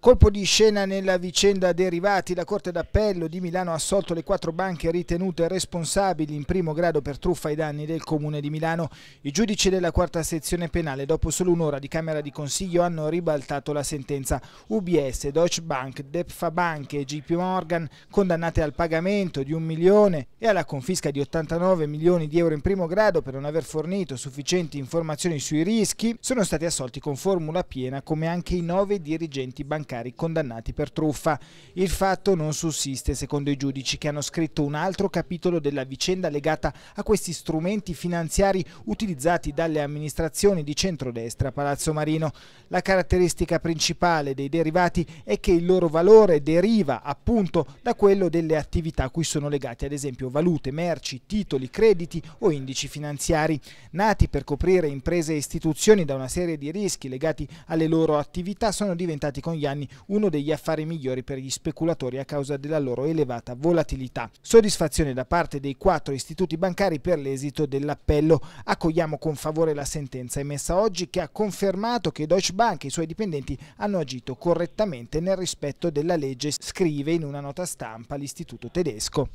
Colpo di scena nella vicenda derivati, la Corte d'Appello di Milano ha assolto le quattro banche ritenute responsabili in primo grado per truffa ai danni del Comune di Milano. I giudici della quarta sezione penale, dopo solo un'ora di Camera di Consiglio, hanno ribaltato la sentenza. UBS, Deutsche Bank, Depfa Bank e JP Morgan, condannate al pagamento di un milione e alla confisca di 89 milioni di euro in primo grado per non aver fornito sufficienti informazioni sui rischi, sono stati assolti con formula piena come anche i nove dirigenti bancari bancari condannati per truffa. Il fatto non sussiste secondo i giudici che hanno scritto un altro capitolo della vicenda legata a questi strumenti finanziari utilizzati dalle amministrazioni di centrodestra a Palazzo Marino. La caratteristica principale dei derivati è che il loro valore deriva appunto da quello delle attività a cui sono legati ad esempio valute, merci, titoli, crediti o indici finanziari. Nati per coprire imprese e istituzioni da una serie di rischi legati alle loro attività sono diventati con gli anni anni, uno degli affari migliori per gli speculatori a causa della loro elevata volatilità. Soddisfazione da parte dei quattro istituti bancari per l'esito dell'appello. Accogliamo con favore la sentenza emessa oggi che ha confermato che Deutsche Bank e i suoi dipendenti hanno agito correttamente nel rispetto della legge, scrive in una nota stampa l'istituto tedesco.